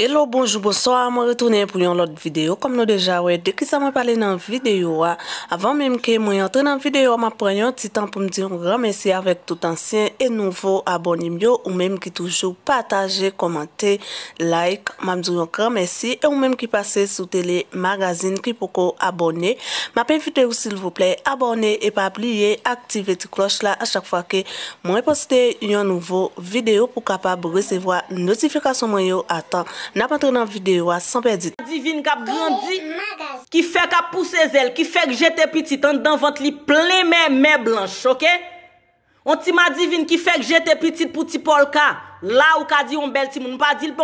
Hello, bonjou, bonso, a mwen retounen pou yon lot videyo. Kom nou deja wey, de ki sa mwen pale nan videyo wa, avan menm ke mwen yon tre nan videyo, ma prenyon ti tan pou mdiyon gran mesi avek tout ansyen e nouvo abonim yo, ou menm ki toujou pataje, komante, like, ma mdiyon gran mesi, e ou menm ki pase sou tele magazin ki pou ko abone. Ma pe videyo sil vople, abone e pa pliye, aktive ti kloch la a chak fwa ke mwen reposte yon nouvo videyo pou kapab resevoa notifikasyon mwen yo atan videyo. N'a pa tre nan videwa, san pe dit. On ti ma divin ka brandi, ki fek a pousse zel, ki fek jete pitit, an dan vante li ple men men blanche, ok? On ti ma divin ki fek jete pitit, pou ti polka, la ou ka di on bel ti moun, ou bel ti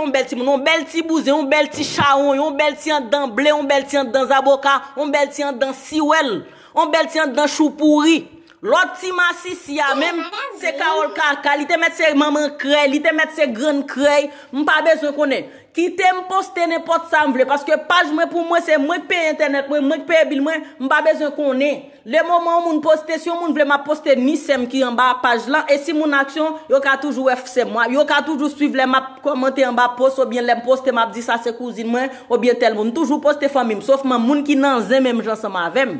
bouse, ou bel ti chahon, ou bel ti an dan ble, ou bel ti an dan zaboka, ou bel ti an dan siwel, ou bel ti an dan choupouri. Lò ti ma sisi ya, mèm se ka ol kaka, li te met se maman krey, li te met se gran krey, mèm pa bezwe konen, Ki te m poste ne pot sa m vle. Paske paj mwen pou mwen se mwen pe internet mwen, mwen pe ebil mwen, mba bezen konen. Le moun moun moun poste, si moun moun vle m a poste nisem ki yon ba paj lan, e si moun aksyon, yo ka toujou fse mwen. Yo ka toujou suiv lè m a komente yon ba post, ou bien lè m poste m a bzi sa se kouzin mwen, ou bien tel moun. Toujou poste famim. Sofman moun ki nan zem m jansama avem.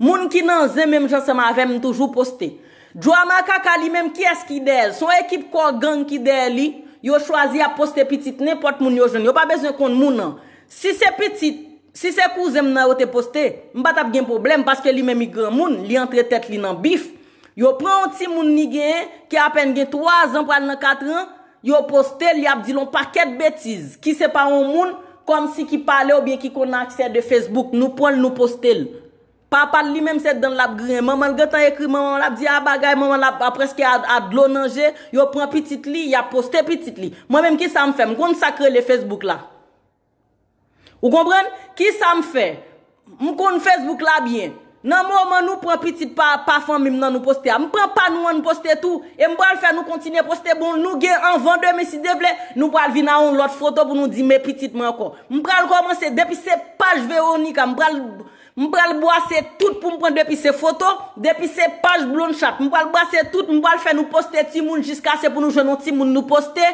Moun ki nan zem m jansama avem, toujou poste. Djoa m a kakali mèm, kyes ki der? Son ekip kwa gang ki yo chwazi ap poste pitit nepot moun yo joun, yo pa bezon kon moun nan. Si se pitit, si se kou zem nan yo te poste, mbat ap gen problem, paske li men migran moun, li antre tet li nan bif. Yo pran ti moun ni gen, ki apen gen 3 an, pran nan 4 an, yo poste li ap di lon paket betiz, ki sepan moun, kom si ki pale obye ki kon aksel de Facebook, nou pon nou poste l. Pa pat li menm se den lap gri. Maman gen tan ekri, maman lap di a ah, bagay, maman lap apreske ah, a dlo nanje, yo pran pitit li, ya poste pitit li. Mwen menm ki sa m fe, mwen kon sakre le Facebook la. Ou kompren? Ki sa m fe? Mwen kon Facebook la bien. Nan mwen mwen nou pran pitit pa pafam mwen nan nou poste a. Mwen pran pa nou an nou poste tout. E mwen pran fè nou kontine poste bon. Nou gen an vande, mwen si devle, nou pran vina an lot foto pou nou di me pitit mwen kon. Mwen pran koman se depi se page veronika, mwen pran Mpwa l boase tout pou mpwen depi se foto, depi se page blonchat. Mpwa l boase tout, mpwa l fè nou poste ti moun jiska se pou nou jenon ti moun nou poste.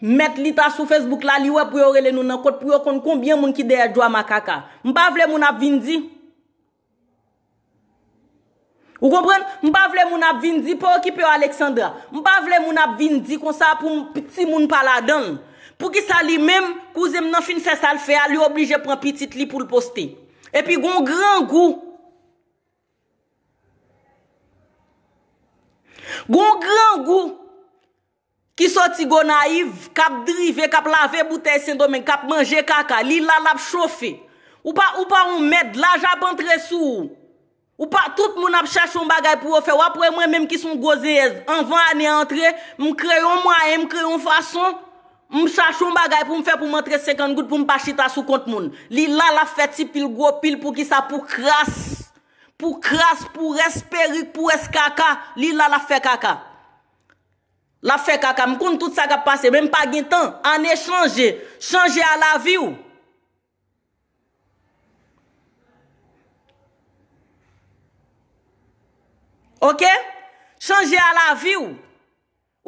Met lita sou Facebook la, li wè pou yo rele nou nan kote, pou yo kon konbyen moun ki deyè jwa makaka. Mpwa vle moun apvindi. Ou kompren? Mpwa vle moun apvindi, pou okipe yo Aleksandra. Mpwa vle moun apvindi, mpwa vle moun apvindi kon sa pou mpiti moun pala dan. Pou ki sa li mèm, kou zèm nan fin fè sal fè, li obli je pran pitit li Epi goun gran gou, goun gran gou ki soti goun naiv, kap drive, kap lave bute sen domen, kap manje kaka, li la lap chofe, ou pa ou pa ou med, la ja ap entre sou, ou pa tout moun ap chache un bagay pou ou fe, wapwe mwen menm ki son gozez, an van ane entre, moun kreyon mwa em, kreyon fason. M chachou m bagay pou m fè pou m antre 50 gout pou m pa chita sou kont moun. Li la la fè ti pil go pil pou ki sa pou kras. Pou kras, pou espérik, pou es kaka. Li la la fè kaka. La fè kaka. M kon tout sa ka pase. Mèm pa gintan. Anè chanje. Chanje a la viw. Ok? Chanje a la viw.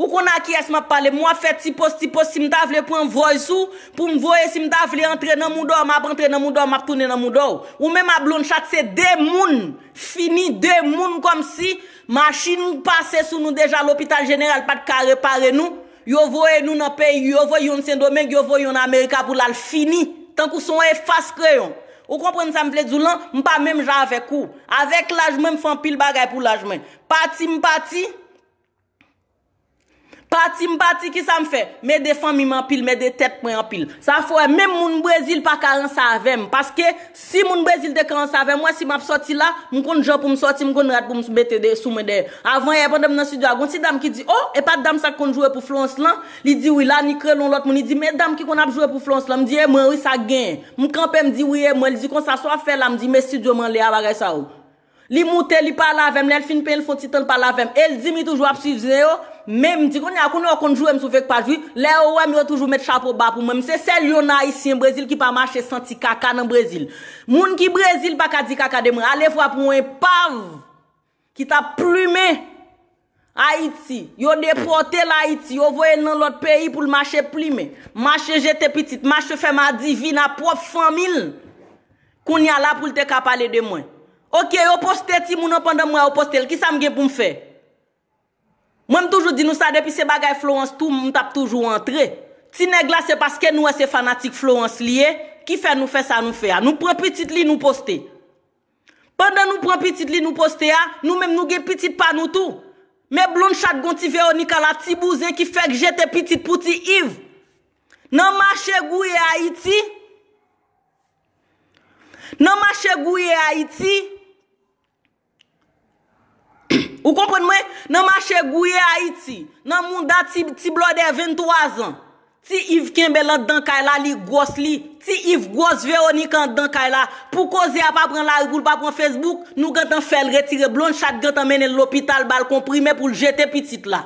Ou kon a kyes m ap pale, m wafet ti pos ti pos si m davle pou m voy sou, pou m voye si m davle entre nan moudor, m ap entre nan moudor, m ap toune nan moudor. Ou men m a blonchat se de moun, fini de moun kom si, machin m pase sou nou deja l'hôpital jeneral pat kare pare nou, yo voye nou nan peyi, yo voye yon sèndo menk, yo voye yon Amerika pou lal fini, tankou son e fas kreyon. Ou kompren sa m vle dzoulan, m pa menm jan avek ou. Avek lajmen m fan pil bagay pou lajmen. Pati m pati. Pati m pati ki sa m fe? Me defan mi m anpil, me detep m anpil. Sa fwe, menm moun Brezil pa karan sa avem. Paske, si moun Brezil de karan sa avem, mwen si m ap soti la, moun konjou pou m soti, m konjou at pou m bete de sou me de. Avan, e pandem nan studio agon, si dam ki di, oh, e pat dam sa konjou e pou flons lan, li di wila, ni krelon lot moun, li di, menm dam ki konjou e pou flons lan, m di, e eh, mwen, wisa gen, m kampen, m di, wye, eh, mwen, li di, kon sa so afe la, m di, men studio man, li avare sa ou Mèm ti kon yon akoun yo konjou m sou fek pa jwi, lè yo wèm yo toujou met chapou ba pou mèm. Se sel yon a yisi en Brezil ki pa mache senti kaka nan Brezil. Moun ki Brezil pa ka di kaka de mwen, ale fwa pou mwen pav ki ta plume Haiti. Yo depote l'Haiti, yo voye nan lot peyi pou l'mache plume. Mache jete pitit, mache fèm a divi nan prop famil kon yon la pou l'te kapale de mwen. Ok, yo poste ti moun anpande mwen yo poste l, ki sa mge pou mfe? Mwen toujou di nou sa depi se bagay Florence tou, moun tap toujou antre. Ti neg la se paske nou es se fanatik Florence liye, ki fe nou fe sa nou fe a. Nou pre piti li nou poste. Pendan nou pre piti li nou poste a, nou menm nou gen piti pa nou tou. Me blon chat gonti ve o Nikala tibouze ki fek jete piti pou ti iv. Nan mache gouye a iti? Nan mache gouye a iti? Ou kompon mwen nan mache gouye a iti Nan moun dati ti blode 23 an Ti Yves Kimbe lan Dan Kaila li gos li Ti Yves gos veroni kan Dan Kaila Pou koze a pa pren la rikoul pa pren Facebook Nou gantan fel retire blon Chak gantan mene l'opital bal komprime Pou l'jete pitit la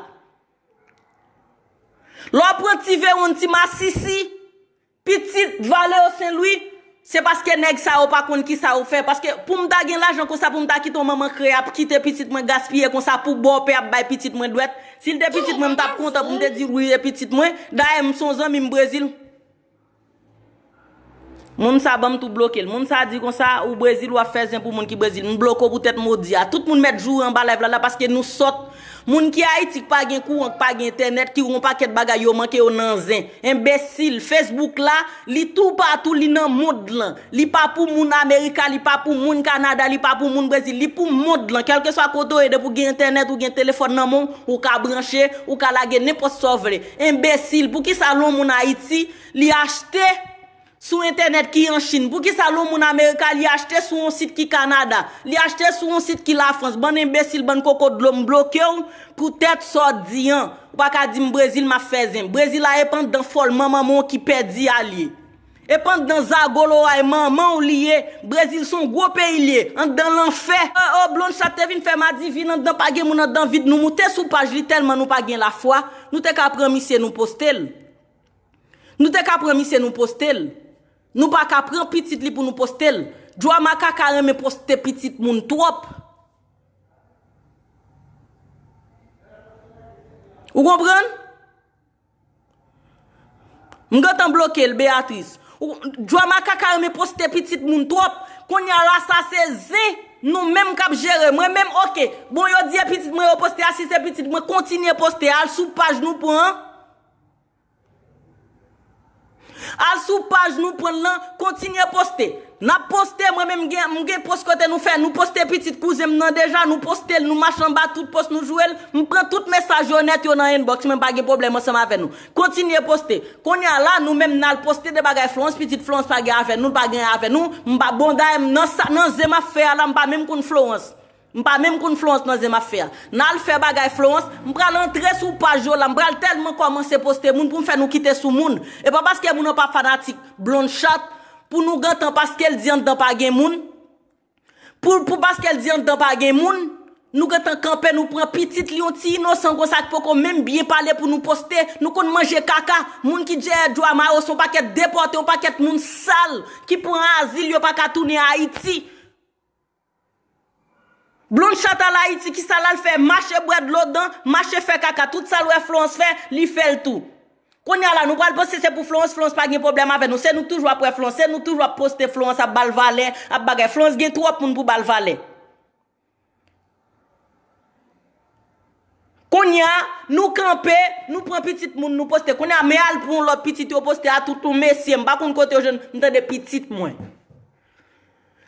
Lò pren ti veroni Ti ma sisi Pitit vale o sen loui Se paske neg sa ou pa kon ki sa ou fe, paske pou mta gen l ajan kon sa pou mta ki ton maman kre ap, ki te pitit mwen gaspye kon sa pou bo pe ap bay pitit mwen dwet. Si l de pitit mwen mta pou konta pou mte di wye pitit mwen, da em son zon mim Brazil. Moun sa bam tou blok el. Moun sa di kon sa ou Brezil wap fez en pou moun ki Brezil. Moun bloko pou tet modi. A tout moun met jou an ba lev la la paske nou sot. Moun ki ha iti ki pa gen kou an, ki pa gen internet, ki ron paket bagay yo man ki yo nan zen. Mbessil, Facebook la, li tou patou, li nan mod lan. Li pa pou moun Amerika, li pa pou moun Kanada, li pa pou moun Brezil, li pou mod lan. Kelke sa koto e de pou gen internet ou gen telefon nan moun, ou ka branche, ou ka lage, ne pou sovre. Mbessil, pou ki salon moun ha iti, li achete... sou internet ki yon chine, pou ki sa loun moun Amerika li achete sou yon sit ki Kanada, li achete sou yon sit ki la Frans, ban embesil, ban kokot loun blokyon, pou tet so diyan, pakadim Brezil ma fezen, Brezila epan dan folman moun ki pedi a li, epan dan zagolo a yon e moun liye, Brezil son gwo pe ilye, an dan lan fe, ou blon chate vin fe ma divin, an dan pagyen moun an dan vid, nou mou te sou paj li telman nou pagyen la fwa, nou te ka premise nou postel, nou te ka premise nou postel, Nou pa ka pren pitit li pou nou postel. Dwa maka kareme poste pitit moun twop. Ou konpren? Mwen gaten bloke el Beatrice. Dwa maka kareme poste pitit moun twop. Kon yal asase ze nou menm kap jere. Men menm oke. Bon yo diye pitit mwen yo poste asise pitit mwen kontine poste al sou page nou pou an. Mwen. Al sou page nou pren lan, kontinye poste. Na poste, mwen men mwen gen, mwen gen post kote nou fe, nou poste pitit ku zem nan deja, nou poste l, nou machan ba, tout post nou jwel, nou pren tout mesaj yon net yon nan inbox, mwen bagye problemo seman ve nou. Kontinye poste. Konya la, nou men mwen al poste de bagay Florence, pitit Florence pa gen ave nou, bagyen ave nou, mwen ba bonda em nan zema fe ala mwen pa men kon Florence. Mpa mèm kon flouans nan zè ma fèr. Nan al fè bagay flouans, mpral antre sou pajo la, mpral telman koman se poste moun pou mfè nou kite sou moun. E pa baske moun an pa fanatik blonde chat, pou nou gantan paske el diyan dan pa gen moun. Pou baske el diyan dan pa gen moun, nou gantan kampe nou pran pitit liyon ti inosan gosak pokon mèm biye pale pou nou poste. Nou kon manje kaka, moun ki dje e djwa ma os, ou pa ket depote, ou pa ket moun sal ki pou an azil yo pa katouni a Haiti. Blon chata la iti ki sa lal fè, mache bwèd lò dan, mache fè kaka, tout sa lò e flons fè, li fè l'tou. Konya la, nou kwa l'poste se pou flons, flons pa gen problem avè nou, se nou toujwa pou e flons, se nou toujwa poste flons a bal vale, a bagay, flons gen tou wap moun pou bal vale. Konya, nou kampe, nou pren pitit moun nou poste, konya me al proun lò pitit yo poste a toutou mesi, mbakoun kote yo jen nou ten de pitit moun.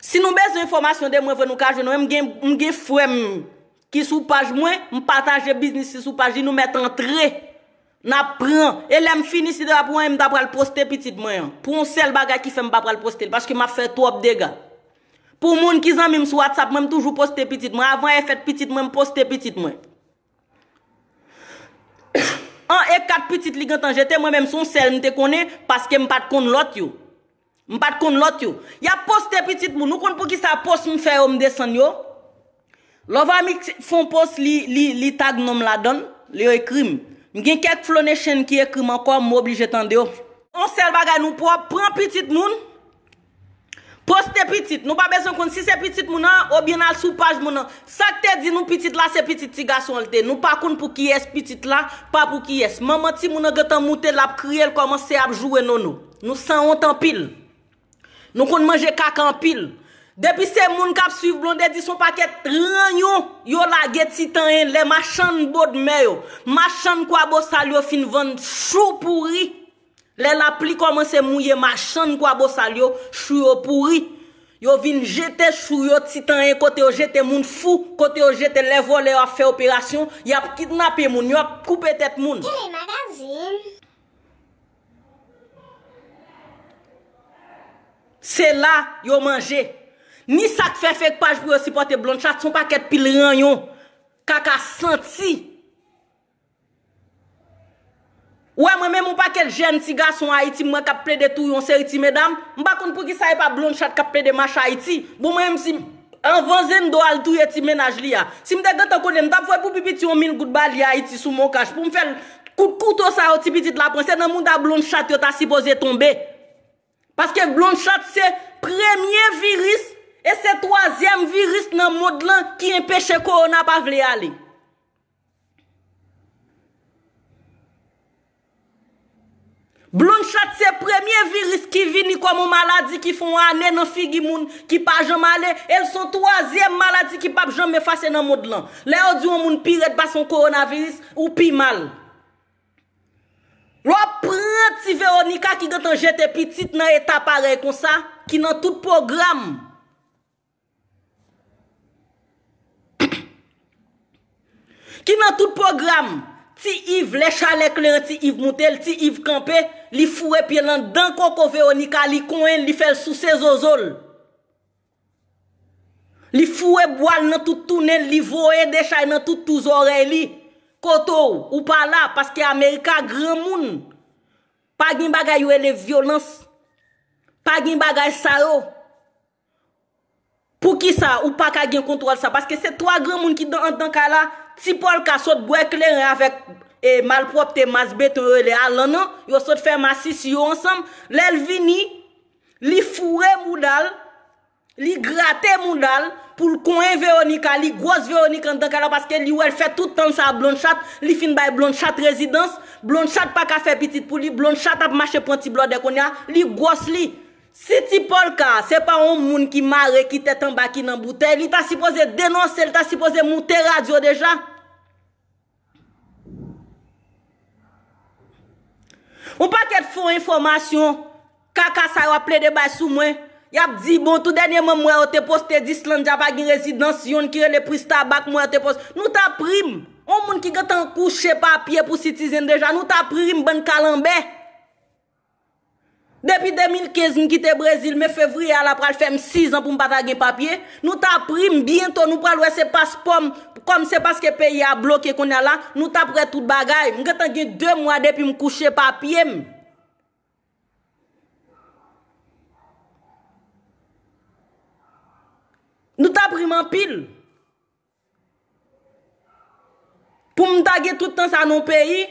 Si nou bez informasyon de mwen ven nou kaje nou, mwen gen fwe mwen ki sou paje mwen, mwen pataje bisnis si sou paje, jen nou met entre, na pran. E lè m finisi de ap wè m da pral poste pitit mwen, pou m sel bagay ki fè m pa pral poste lè, paske m a fè tou ap dega. Pou moun ki zanmim sou WhatsApp, mwen m toujou poste pitit mwen, avan e fèt pitit mwen, m poste pitit mwen. An e kat pitit ligantan jete, mwen mèm son sel nte konen, paske m pat kon lòt yo. M pat kon lot yo. Ya poste pitit moun. Nou kon pou ki sa post mou fè yo m desan yo. Lovè mi fon post li tag nom la don. Li yo ekrim. M gen kek flone chen ki ekrim anko. M obli jetan de yo. On sel bagay nou pou ap pran pitit moun. Poste pitit. Nou pa beson kon. Si se pitit moun an, obi nan sou page moun an. Sa te di nou pitit la, se pitit ti gason lte. Nou pa kon pou ki es pitit la, pa pou ki es. Maman ti moun an getan moutel ap kri el koman se ap jowe non nou. Nou san ontan pil. Nou kon menje kaka an pil. Depi se moun kap su yuf blonde di son paket, lanyon yo laget titan yen, le machan bod meyo. Machan kwa bo salyo fin vande chou pouri. Le la pli koman se moun ye machan kwa bo salyo, chou yo pouri. Yo vin jete chou yo titan yen, kote yo jete moun fou, kote yo jete levon le yo a fe operasyon, yo ap kidnape moun, yo ap koupe tet moun. Tele magazine! Se la yo manje Ni sak fe fek paj pou yo sipote blonde chat Son pa ket pil rien yon Kaka senti Ouè mwen mwen mwen pa ket jen si gas Son a iti mwen kap ple de tou yon seri ti medam Mbakoun pou ki saye pa blonde chat Kap ple de mach a iti Bou mwen mwen si envanzen do al tou yon ti menaj li ya Si mwen dek dek an konen Dap fwe pou pipi ti yon min gout bali a iti sou mwen kaj Pou mwen fel kouto sa yon tipi tit la pon Se nan mwen da blonde chat yo ta sipoze tombe Paske blonchat se premye viris e se troazyem viris nan mod lan ki impeche korona pa vle ale. Blonchat se premye viris ki vini kwa mou maladi ki fon ane nan figi moun ki pa jem ale, el son troazyem maladi ki pa jem me fase nan mod lan. Le ou di woun moun piret bason korona viris ou pi mal. Ro prent ti Véronika ki gant an jete pi tit nan eta pare kon sa, ki nan tout program. Ki nan tout program, ti Yves, le chale kleren ti Yves Moutel, ti Yves Campe, li fouwe pi nan dan koko Véronika, li konen, li fel sou se zozol. Li fouwe boal nan tout tounen, li voe de chay nan tout touzorey li. Proto ou pa la, paske Amerika gran moun, pa gen bagay yo e le violans, pa gen bagay sarou, pou ki sa ou pa ka gen kontrol sa, paske se 3 gran moun ki dan an tan ka la, si pol ka sot bwekle yon avek e malprop te masbet yon e alan an, yon sot fe masis yon ansam, lel vini, li fure moudal, Li grate moun dal pou l kon en Veronika Li gwoz Veronika an denk ala Paske li wèl fè tout an sa blonde chat Li fin bay blonde chat rezidans Blonde chat pa ka fè pitit pou li Blonde chat ap mache pwanti blode kon ya Li gwoz li Siti pol ka, se pa ou moun ki mare Ki tèt an baki nan boute Li ta sipoze denonse, li ta sipoze moute radio deja Ou pa ket foun informasyon Kaka sa waple de bay sou mwen Y ap di bon tout denye mwen mwen o te pos te dislan dja pa gen rezidans yon kire le pristabak mwen o te pos. Nou ta prim. O moun ki gata kouche papye pou sitizen deja nou ta prim ban kalanbe. Depi 2015 n kita Brazil me fevri ala pral fem 6 an pou m pata gen papye. Nou ta prim bienton nou pral wese paspom kom se paske peyi a bloke kon ala nou ta pri tout bagay. Mwen gata gen 2 mwen depi m kouche papye m. Nou ta priman pil. Pou m dage toutan sa nou peyi,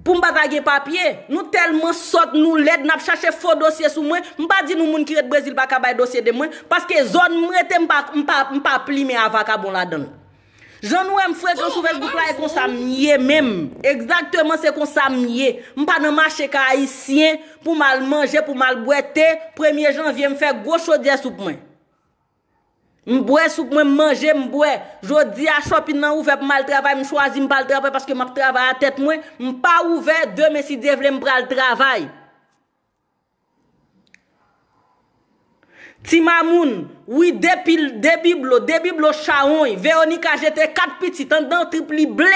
pou m ba dage papye, nou telman sot nou led, nap chache fò dosye sou mwen, m ba di nou moun kiret Brezil baka bay dosye de mwen, paske zon m rete m pa pli mè ava ka bon la don. Janou m fwek yo souvej bouk la e konsam nye mèm. Eksaktèman se konsam nye. M pa nan mache ka aisyen pou mal manje, pou mal bwete, premye jan vye m fè go chodye sou pwen. Mbwe souk mwen manje mbwe, jodi a chopin nan ouve pou mal travay, mchwazi mpal travay paske mak travay a tet mwen, mpa ouve, deme si devle mpral travay. Timamoun, ouy debiblo, debiblo chahon, Véronika jete kat piti, tan dan tripli ble,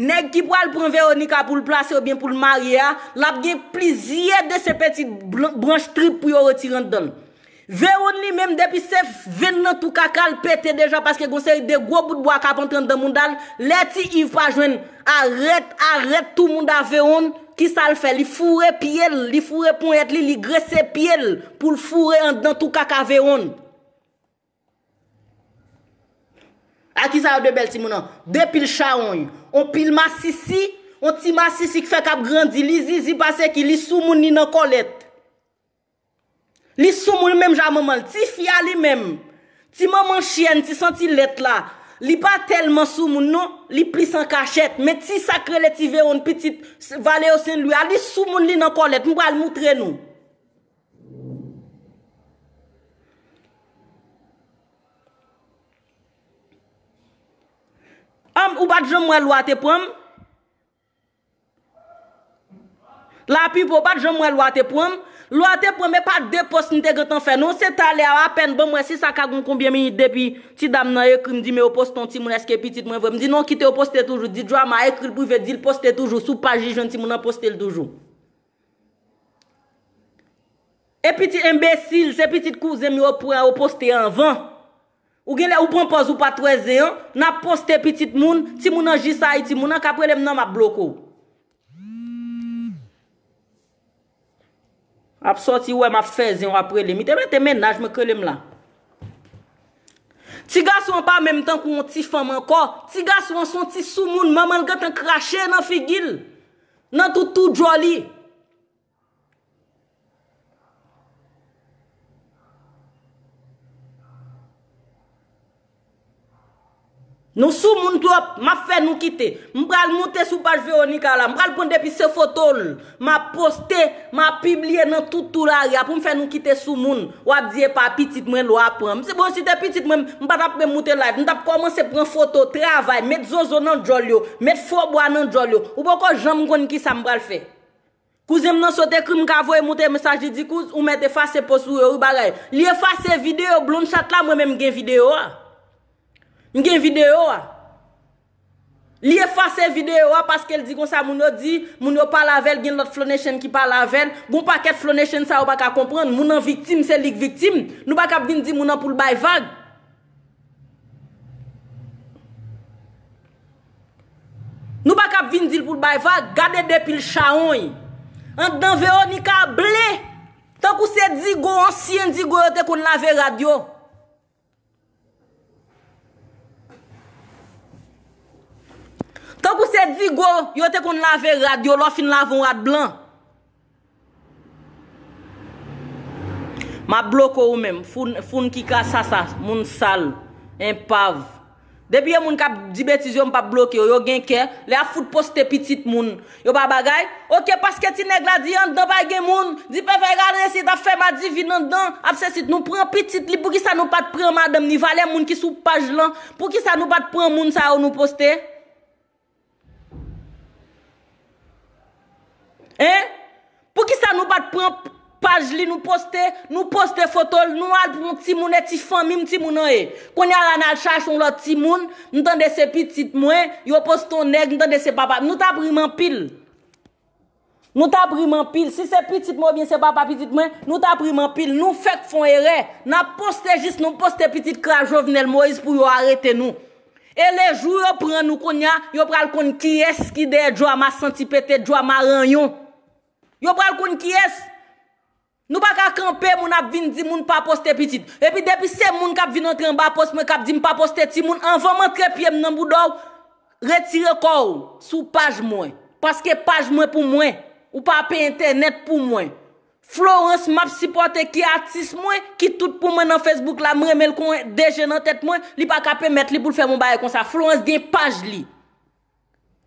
neg ki pral pran Véronika pou l plase ou bien pou l marye a, lap gen plizye de se peti branj tripli yo retiran dan. Veon li menm depi se ven nan tou kakal pete deja paske gonsen yon de gwo bout bwa kap entran dan moun dal leti yon pa jwen arret, arret tout moun da veon ki sa l fe li fure pye, li fure pon et li li gre se pye pou l fure entran dan tou kakal veon a ki sa yon de bel ti moun an depi l cha on yon on pil masisi, on ti masisi ki fe kap grandi li zi zi pase ki li sou moun ni nan kolet Li soumoun li mèm jan mèm an, ti fia li mèm, ti mèm an chen, ti senti let la, li pa telman soumoun nou, li pli san kachet, me ti sakre le ti veroun, pi ti vale o sen luy, a li soumoun li nan kon let, mwa al moutre nou. Am, ou bat jom wèl wate pou am? La api pou bat jom wèl wate pou am? Lwa te pweme pa de post nte gwen tan fè, nou se talè a apen, bon mwen si sa kagoun koumbye mini depi ti dam nan ekri mdi me o poston ti moun eske epitit mwen vwem. Mdi nou ki te o poste toujou, di drama ekri pou ve di l poste toujou, sou pa jijon ti moun an poste l toujou. Epiti embesil, se epitit kou zemye o poste an van, ou genle ou pan pos ou pa treze an, nan poste epitit moun, ti moun an jisa iti moun an kapwele mnan ma bloko ou. ap soti wè m ap fez yon ap prelemi, te mè te menaj mè krelem la. Ti ga sou an pa mèm tan kou an ti fam an kor, ti ga sou an son ti sou moun mèm an gen ten krashe nan figil, nan toutou djoli. Nou sou moun tlop, m ap fè nou kite, m pral moutè sou page Veronica la, m pral pwende pi se fotol, m ap poste, m ap piblye nan toutou la ria pou m fè nou kite sou moun, wap diye pa pitit mwen lo ap pran. M se bon si te pitit mwen, m pat ap mè moutè la, m tap komanse pran fotol, travay, met zozo nan djol yo, met fobo nan djol yo, ou poko jan m koni ki sa m pral fè. Kouzè m nan sote krim kavoy moutè mensaj di di kouz, ou mète fase posou yo, ou baray. Liye fase videyo, blon chat la mwen m gen videyo a. Ah. N gen videyo a. Li e fase videyo a paske el di kon sa moun yo di, moun yo palavel, gen lot flonation ki palavel, goun pa ket flonation sa ou pa ka kompran, moun an vitim, se lik vitim, nou pa kap vin di moun an pou l bayvag. Nou pa kap vin di l pou l bayvag, gade depil shaon yi. An dan veyo ni ka ble, tank ou se di go ansi, an di go yote kon lave radyo. Tan kou se di gwo, yo te kon lave rade, yo lo fin lave un rade blan. Ma bloko ou men, foun ki ka sa sa, moun sal, impav. Depi yo moun ka di betizyon pa blokyo, yo genke, le a foud poste pitit moun. Yo ba bagay, oke paske ti negla di yon dan bagay moun, di pe fe yon re si ta fe ma divinan dan, apse si nou pran pitit li, pou ki sa nou pat pran madem, ni valen moun ki sou pajlan, pou ki sa nou pat pran moun sa ou nou poste. Eh? Pou ki sa nou bat pran page li nou poste, nou poste fotol, nou alp moun ti moun e ti fami moun ti moun an e. Konya lan alchache moun lot ti moun, nou tan de se pitit moun, yo poste ton neg, nou tan de se baba, nou ta brim an pil. Nou ta brim an pil, si se pitit moun bin se baba pitit moun, nou ta brim an pil, nou fek fon ere, nan poste jist nou poste pitit kra jovenel mou is pou yo arete nou. E le jou yo pran nou konya, yo pran kon ki eski de jo a ma santi petet, jo a ma rayon. Yo pral kon ki es, nou pa ka kampe moun ap vin di moun pa poste pitit. Epi depi se moun kap vin antre mba post mwen kap di mpa poste ti moun, anvan mwen trepye mnen mboudou. Retire korou sou page mwen, paske page mwen pou mwen, ou pa pe internet pou mwen. Florence map sipote ki artist mwen, ki tout pou mwen nan Facebook la mwen mel kon deje nan tet mwen, li pa kape met li pou lfe mwen baye konsa. Florence di en page li.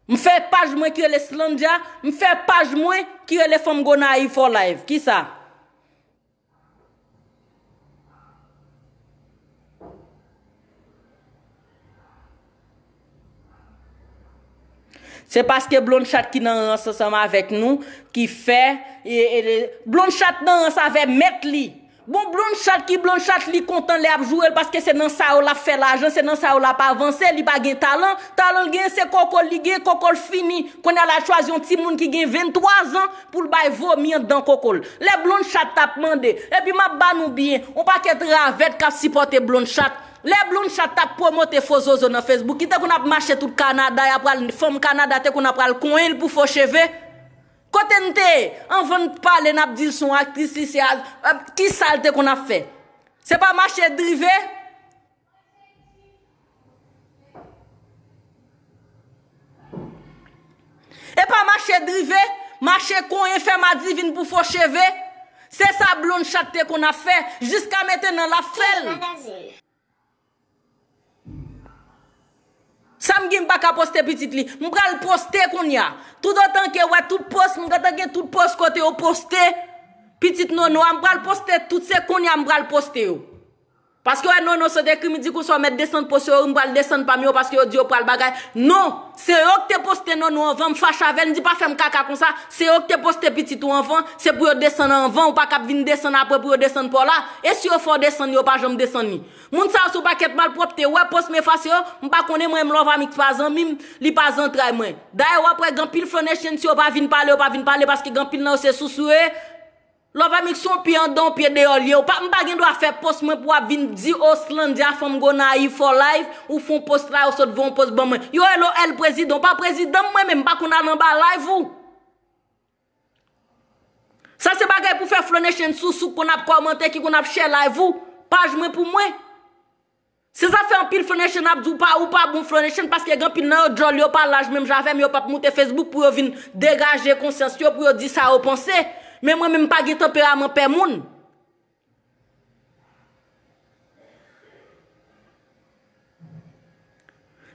M fè paj mwen ki wè lè slan dja, m fè paj mwen ki wè lè fèm gwa na ifo la ev. Ki sa? Se paske blon chat ki nan an sa sama avèk nou ki fè, e, e, e, blon chat nan an sa vè met li. Bon blonde chat ki blonde chat li kontan le ap jouel Paske se nan sa ou la fe la jan Se nan sa ou la pa avanse Li pa gen talan Talan gen se kokol li gen Kokol fini Kwen ala chwazi yon ti moun ki gen 23 an Poul bay vomi an dan kokol Le blonde chat tap mande E pi ma banou biye On pa ket re avet kap sipote blonde chat Le blonde chat tap promote fozozo nan Facebook Ki te kon ap mache tout Kanada e Fom Kanada te kon ap al kwen pou focheve Kote nte, anvan pa le nap di son akrisi si as, ki salte kon a fe? Se pa mache drive? E pa mache drive? Mache kon e fe ma divin pou fo cheve? Se sa blon chate kon a fe, jiska mette nan la fel? Sam gen bak a poste pitit li. Mbra l poste kon ya. Tout an tanke wè tout post, mga tanke tout post kote yo poste. Pitit nono, non, mbra l poste tout se kon ya mbra l poste yo. Paske wè nou nou se dekri mi di kou se wè met desen po se wè ou mbwa l desen pa mi ou paske wè di wè ou pral bagay. Non, se wè ou te poste nou nou an van, mfa chave, ndi pa fèm kaka kon sa, se wè ou te poste pitit ou an van, se pou yo desen an van ou pa kap vin desen apre pou yo desen po la, e si yo fò desen yo pa jom desen mi. Moun sa wè sou pa ket mal propte, wè poste me fwa se wè, mpa kone mwen mlo vwa miks pwa zan, mwen li pwa zan trai mwen. Daè wè wè pre gampil flonè chen si yo pa vin pale, yo pa vin pale paske gampil nou se sou souè. Lò vèmik sou an pi an don, an pi an deyol yè. Ou pa mba gen do a fè post mwen pou a vin di o oh, slan di a fèm go na ifo live ou fèm post la ou sòt vèm post ban mwen. Yo e lo el prezidon, pa prezidon mwen mwen mba kou nan an ba live ou. Sa se bagay pou fè flonè chèn sou sou kon ap kou a montè ki kon ap chè live ou. Paj mwen pou mwen. Se sa fè an pil flonè chèn ap djou pa ou pa bon flonè chèn paske gen pil nan yo djol yo pa laj mèm javèm yo pap moutè Facebook pou yo vin degajè konsens yo pou yo di sa ou ponse. Men mwen mwen pa giton pera mwen per moun.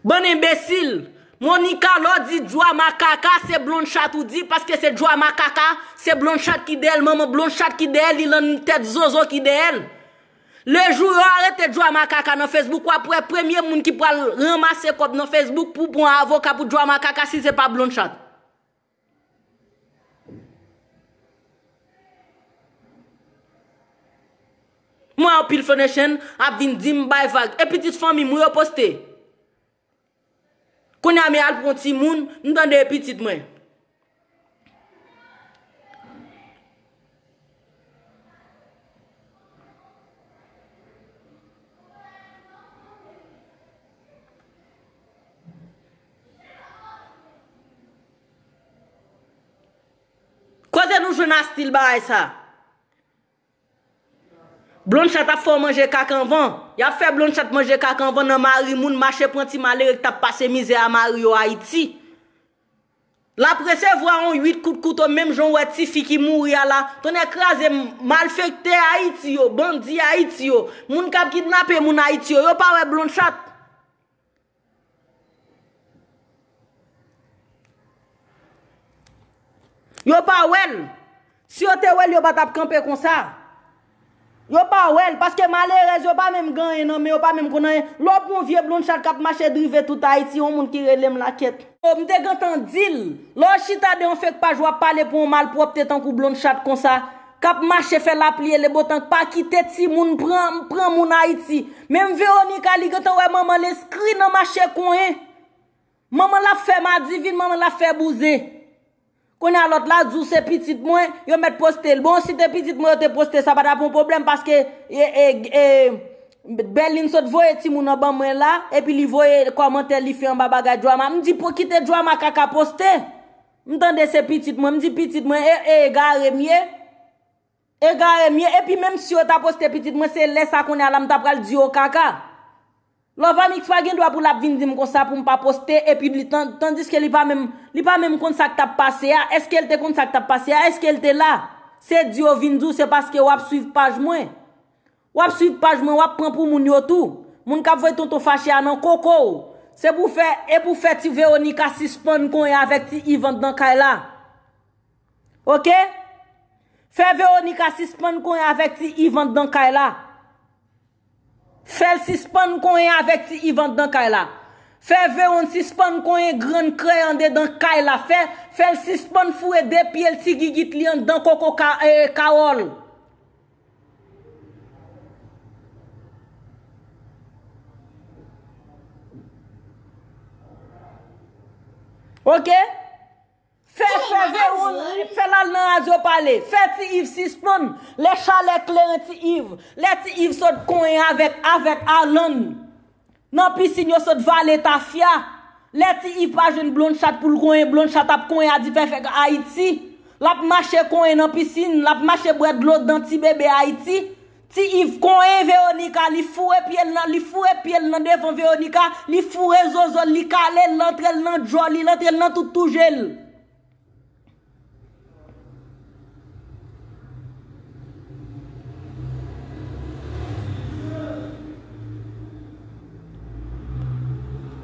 Ben embesil, monika lò di Djoa Makaka, se blonde chat ou di, paske se Djoa Makaka, se blonde chat ki de el, mwen mwen blonde chat ki de el, ilan tet zozo ki de el. Le jouro arete Djoa Makaka nan Facebook, wapwè premye moun ki pral ramase kot nan Facebook pou pou an avoka pou Djoa Makaka si se pa blonde chat. Mwen apil fwene chen ap vin dim bay vag. Epitit fwami mwen yo poste. Kwenye ame alp konti moun, nou dande epitit mwen. Kwa ze nou jwena stil ba a esa? Blonde chat ap fò manje kak anvan. Yap fè blonde chat manje kak anvan nan mari. Moun mache pranti malerek tap pase mize a mari yo Haiti. La prese vwa an yuit kout kout o menm joun wè ti fi ki mouri a la. Ton ek raze mal fèk te Haiti yo. Bandi Haiti yo. Moun kap kidnape moun Haiti yo. Yo pa wè blonde chat. Yo pa wèl. Si yo te wèl yo bat ap kampe kon sa. Yo pa wèl. Yo pa wèl, paske male rez yo pa mèm ganyen nan, mè yo pa mèm konayen. Lò pou moun vie blond chad kap mache drive tout Haiti, yon moun ki relem laket. Mdè gantan dil, lò chitade yon fèk pa jwa pale pou mmal pou apte tankou blond chad konsa. Kap mache fè la plie le botan, pa kite ti moun pran moun Haiti. Mèm Véronique Ali gantan wè maman le skri nan mache konen. Maman la fè madivine, maman la fè bouzè. Konè alot la, zou se pitit mwen, yo met poste. Bon, si te pitit mwen yo te poste, sa pa da pou mwen problem, paske e, e, e, Berlin sot voye ti moun oban mwen la, epi li voye komantè, li fè yon babagay djwa mwen. M di pou kite djwa mwen kaka poste. M tende se pitit mwen, m di pitit mwen, e, e, e gare miye, e gare miye, epi mèm si yo ta poste pitit mwen, se lè sa konè alam ta pral diyo kaka. Lova mikswa gen dwa pou lap vin di mkonsa pou mpa poste epi li tandis ke li pa men mkonsa ki tap pase ya, eske el te konsa ki tap pase ya, eske el te la? Se di yo vin di ou se paske wap suiv paj mwen, wap suiv paj mwen, wap pan pou moun yo tou, moun kap voy ton to fache anan koko ou. Se pou fe, e pou fe ti Veonika si span konye avek ti Ivan Dankay la. Ok? Fe Veonika si span konye avek ti Ivan Dankay la. Fèl si span konye avèk si Ivan dan kay la. Fèl veyon si span konye gran kre yande dan kay la. Fèl si span fou e depi el si gigit li yande dan koko e, kaol. Ok? Ok? Fè fè Veroun, fè lal nan Azio Palé, fè ti Yves Sispon, lè chalè klen ti Yves, lè ti Yves sot konye avèk avèk Alon, nan pisin yo sot valè ta fia, lè ti Yves pa jen blon chat pou l konye blon chat ap konye adi fè fèk Haiti, lè ap mache konye nan pisin, lè ap mache bret glot dan ti bebe Haiti, ti Yves konye Veronica, li fure piel nan defon Veronica, li fure zozo, li kalè lantrel nan djoli, lantrel nan toutoujèl.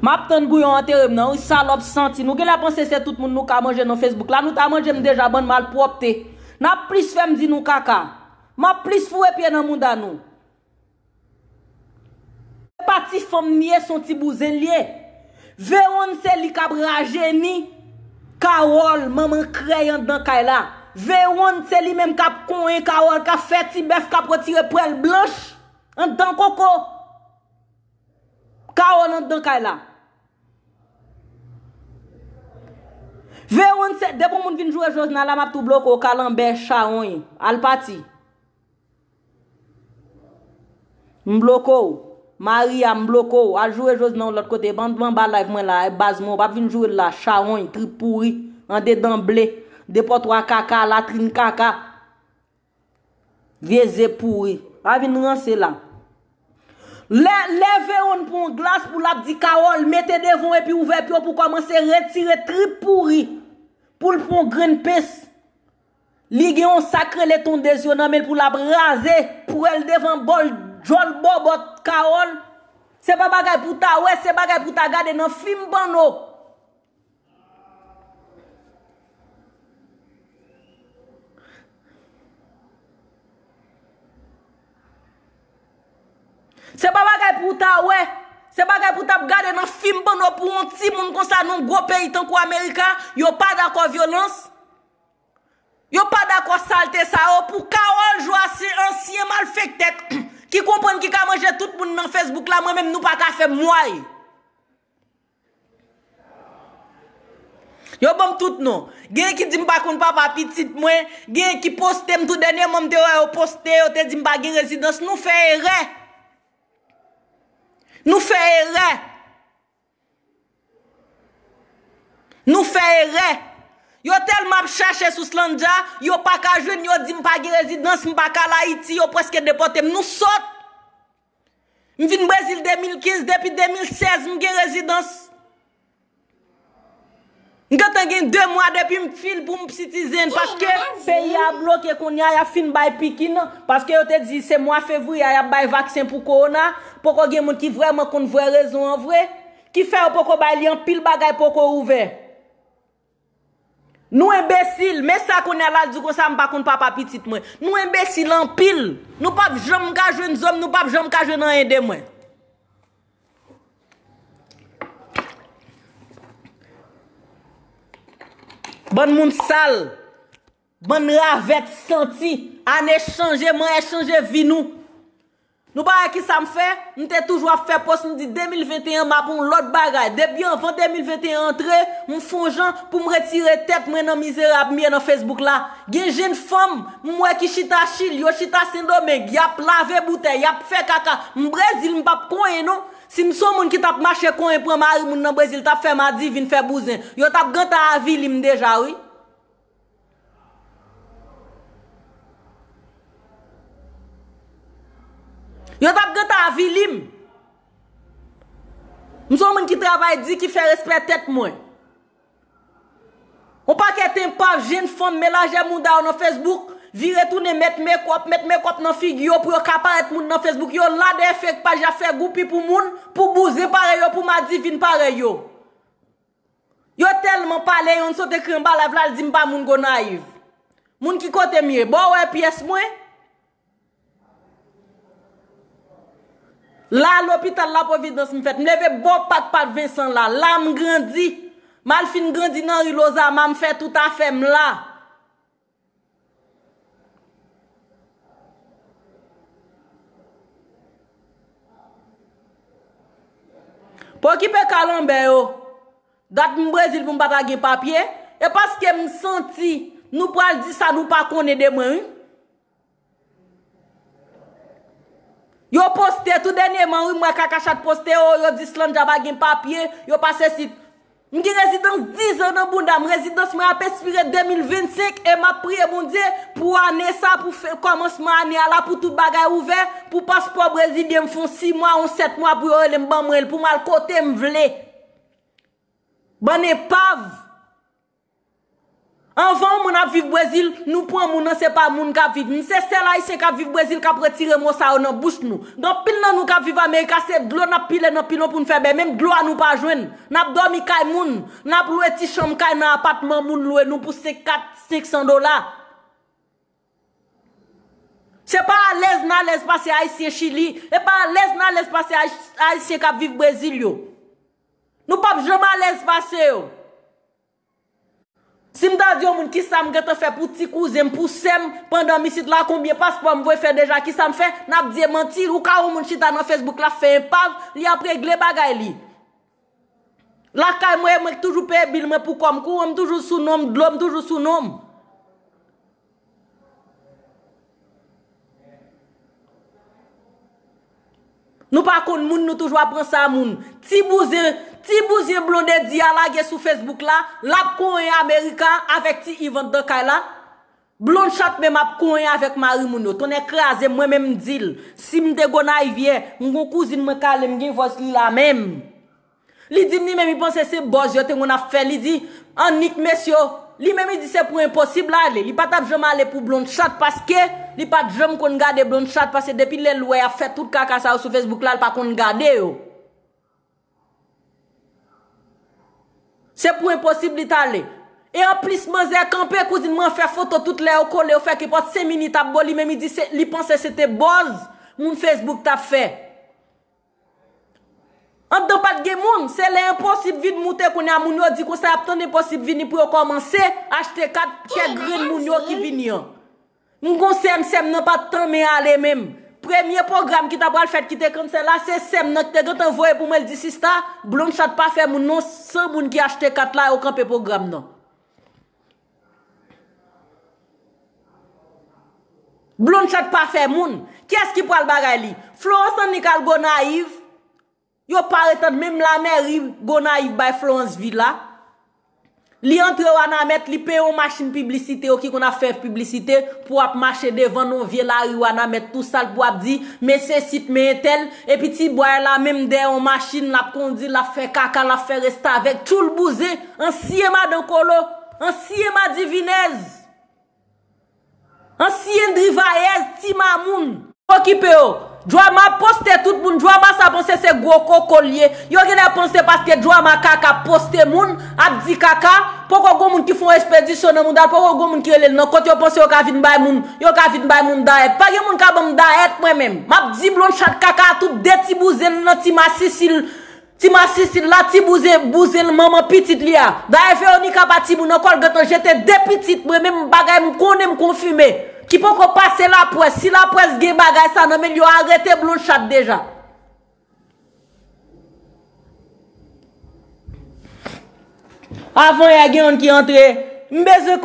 M ap tan bouyon anterim nan, ou salop santi nou. Gè la panse se tout moun nou ka manje nan Facebook la. Nou ta manje m deja ban mal pou opte. Na plis fèm di nou kaka. Ma plis fwèpye nan moun dan nou. Pati fòm niye son ti bouzen liye. Ve yon se li kab raje ni. Karol maman krey an dan kay la. Ve yon se li menm kab konye karol. Ka fè ti bef kab rotire prel blanj. An dan koko. Karol an dan kay la. Ve yon se, depo moun vin jou e jous nan la map tou bloko, kalanbe, charon, al pati. M bloko ou, maria m bloko ou, al jou e jous nan l ot kote, bant bant balay vman la, e bazmou, pap vin jou e la, charon, tri puri, an de damble, de potwa kaka, la trin kaka. Ve ze puri, avin ran se lan. Leve yon pon glas pou lak di karol, mette devon epi ouve pyo pou komanse retire tri pouri pou lpon gren pes. Lige yon sakre le ton de zyon anmel pou lak raze pou el devon bol jol bo bot karol. Seba bagay pou ta we, seba bagay pou ta gade nan fim ban nou. Se ba bagay pou ta we, se bagay pou ta pou gade nan film ban ou pou onti moun konsa nan gwo peyi tankou Amerika, yo pa da kwa violans? Yo pa da kwa salte sa ou pou ka ou anjwa se ansiye mal fek tek, ki kompon ki ka manje tout moun nan Facebook la mwen menm nou pa ka fe mwoy. Yo bom tout nou, genye ki dim ba kon pap apitit mwen, genye ki poste mtou denye mwenm te ou poste, ou te dim ba genye rezidans, nou fe rey. Nou fè erè. Nou fè erè. Yo tel map chache sou slanja, yo pa ka jwen, yo di mpa ge rezidans, mpa ka la iti, yo preske depote. M nou sot. M vin Brazil 2015, depi 2016, mge rezidans... Nga tan gen 2 mwa depi m fil pou m psitizen, paske oh, peyi a bloke kon ya ya fin bay pikine, paske yo te di se mwa fevri ya ya bay vaksen pou korona, poko gen moun ki vwèman kon vwè rezon an vwè, ki fè ou poko bay li an pil bagay poko ouve. Nou embesil, me sa kon elal di kon sa m bakon papa pitit mwen, nou embesil an pil, nou pap jom kajwen nou zom, nou pap jom kajwen nan yendem mwen. Mwen moun sal, mwen ravek santi, an e chanje, mwen e chanje vi nou. Nou ba a ki sa m fe, mwen te toujwa fe pos mwen di 2021 ma pou lout bagay. Debyan, van 2021 entre, mwen fon jan pou mwen retire tep mwen nan mizera ap mwen nan Facebook la. Gen jen fom, mwen mwen ki chita chil, yo chita sendome, yap lave bute, yap fe kaka, mwen brezil mwen pap konye nou. Si mi son moun ki tap mache kon yon e prou mary moun nan Brazil, tap fè madi vin fè bouzèn, yo tap gantan avi li m dejan, oui? Yo tap gantan avi li m? Mi son moun ki travay di ki fè respet tèt moun? Ou pa kèten pa jen fòm mè la jè moun da ou nan Facebook? Vire tou ne met me kop, met me kop nan fig yo, pou yo kaparet moun nan Facebook, yo la de fek pa, ja fek goupi pou moun, pou bouze pare yo, pou ma divin pare yo. Yo telman pale, yon sote kremba la vlal, di mpa moun gona yiv. Moun ki kote miye, bo we piyes mwen? La l'opital la providence mwen fet, mne ve bo pat pat ven san la, la m grandi, mal fin grandi nan riloza, ma m fet tout a fe mla. La, Po ki pe kalanbe yo, dat m brezil pou m pata gen papye, e paske m senti nou pal di sa nou pa kone de man. Yo poste, tout denye man, ou m wakakachat poste yo, yo di slan java gen papye, yo pase si... Mki rezidans 10 an an bunda, m rezidans m ap espire 2025, e m ap prie moun diye pou ane sa pou fè komons m ane ala pou tout bagay ouver, pou paspo brésil diye m fon 6 mwa ou 7 mwa pou yole m bamrel, pou m al kote m vle. Ban e pav! Anvan ou moun ap viv Brazil, nou pou an moun nan sepa moun ka viv. Nse se la isye ka viv Brazil ka pretire mou sa ou nan bouch nou. Don pil nan nou ka viv Amerika, se glou nan pilen nan pilon pou nou febe. Menm glou an nou pa jwen. Nap domi kay moun. Nap lou eti chom kay nan apatman moun lou e nou pou se 4-500 dola. Se pa alèz nan alèz pase a isye Chili, e pa alèz nan alèz pase a isye ka viv Brazil yo. Nou pap joman alèz pase yo. Si m dan di yo moun ki sa m gata fe pou ti kouzem, pou sem, pandan mi sit la konbyen pas pou m voy fe deja ki sa m fe, nap diye manti, ou ka yo moun chita nan Facebook la fe yon pav, li apre gle bagay li. La kay mwen mwen toujou peye bilmen pou kom kou, m toujou sou nom, glom toujou sou nom. Nou pa kon moun nou toujwa pronsa moun. Ti bouzir, ti bouzir blondet diya la ge sou Facebook la. La ap konye Amerika avèk ti Ivan Dokay la. Blond chat mèm ap konye avèk Marimouno. Ton ekre aze mwen mèm dil. Si mdè gona yivye, mwen kon kouzin mwen kalem gen vòs li la mèm. Li di mnèm yi ponse se boj yo te mwen a fè. Li di, anik mesyo. Li men mi di se pou imposib la li, li pat ap jom ale pou blonde chat, paske, li pat jom kon gade blonde chat, paske depi le loue a fet tout kakasa ou sou Facebook la, l pa kon gade yo. Se pou imposib li tali. E an plis man zè, kanpe kouzine man fè foto tout le, ou kole ou fè ki pot se mini tap bo, li men mi di se, li panse se te boz, moun Facebook tap fè. Ante pat ge moun, se le imposib vin moutè konye a moun yo di kon se ap tan de imposib vini pou yo komanse, achte kat ke grin moun yo ki vini an. Moun kon sem sem nan pat tan men a ale men. Premye program ki ta bral fèt ki te kante se la, se sem nan ki te gen tan voye pou mel di si sta, blon chat pa fe moun non se moun ki achte kat la yo kanpe program nan. Blon chat pa fe moun, kè s ki pral baray li? Flo an san nikal go na yiv? Yo pare tan mèm la mè rive gona yive bay Florence Villa Li antre wana met, li pe ou machin publicite Ok, kon a fe publicite Pou ap mache devan nou vye la rive wana met Tou sal pou ap di, mè se sit mè etel E pi ti boye la mèm de ou machin la kondi la fe kaka la fe resta vek Toul bouze, an siye ma de kolo An siye ma divinez An siye driva ez, ti mamoun Ok, pe ou Dwa ma poste tout moun, dwa ma sa poste bon, se Goko Kolye. Yo genè poste paske dwa ma kaka poste moun, ap di kaka, poko goun moun ki fon espedisyon moun, dal poko goun moun ki yon lèl nan, kont yo poste yo ka vidn bay moun, yo ka vidn bay moun daè. Pa gen moun ka bèm daèt mwen mèm. Map di blon chan kaka tout de ti buzen nan ti ma sisil, ti ma sisil la ti buzen maman pitit li ya. Daè fe yon ni kapa ti moun, an kol gato jete de pitit mwen mèm bagay m konèm kon fime. Ki pou kon pase la pres. Si la pres ge bagay sa nanmen, yo a rete blon chat deja. Avon ya gen yon ki entre, mbeze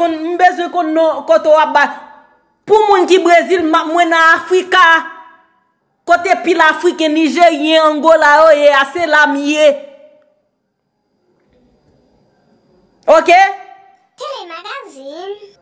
kon nou koto wabak. Pou moun ki Brazil, mwen na Afrika. Kote pil Afrika, Niger, yon Angola, yo yon yon. Ase la miye. Ok? Telemagazine.